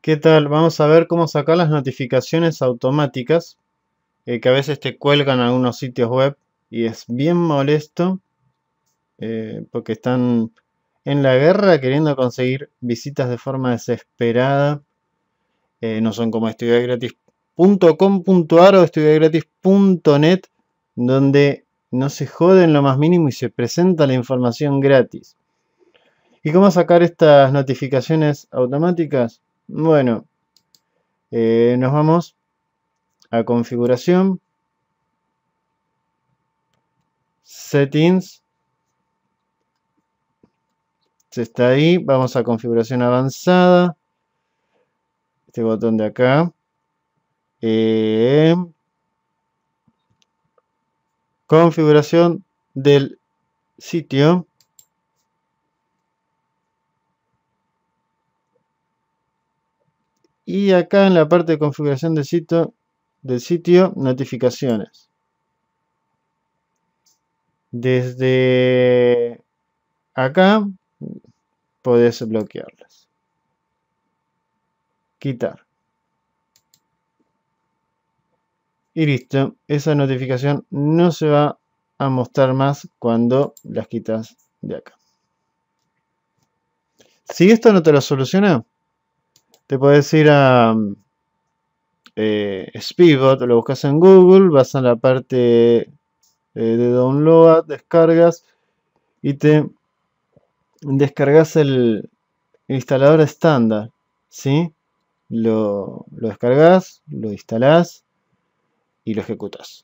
¿Qué tal? Vamos a ver cómo sacar las notificaciones automáticas eh, que a veces te cuelgan algunos sitios web y es bien molesto eh, porque están en la guerra queriendo conseguir visitas de forma desesperada. Eh, no son como estudiagratis.com.ar o estudiagratis.net donde no se joden lo más mínimo y se presenta la información gratis. ¿Y cómo sacar estas notificaciones automáticas? Bueno, eh, nos vamos a configuración, settings, se está ahí, vamos a configuración avanzada, este botón de acá, eh, configuración del sitio, Y acá en la parte de configuración del sitio, notificaciones. Desde acá podés bloquearlas. Quitar. Y listo, esa notificación no se va a mostrar más cuando las quitas de acá. Si esto no te lo soluciona, te puedes ir a eh, Speedbot, lo buscas en Google, vas a la parte eh, de download, descargas y te descargas el, instalador estándar, ¿sí? Lo, lo descargas, lo instalas y lo ejecutas.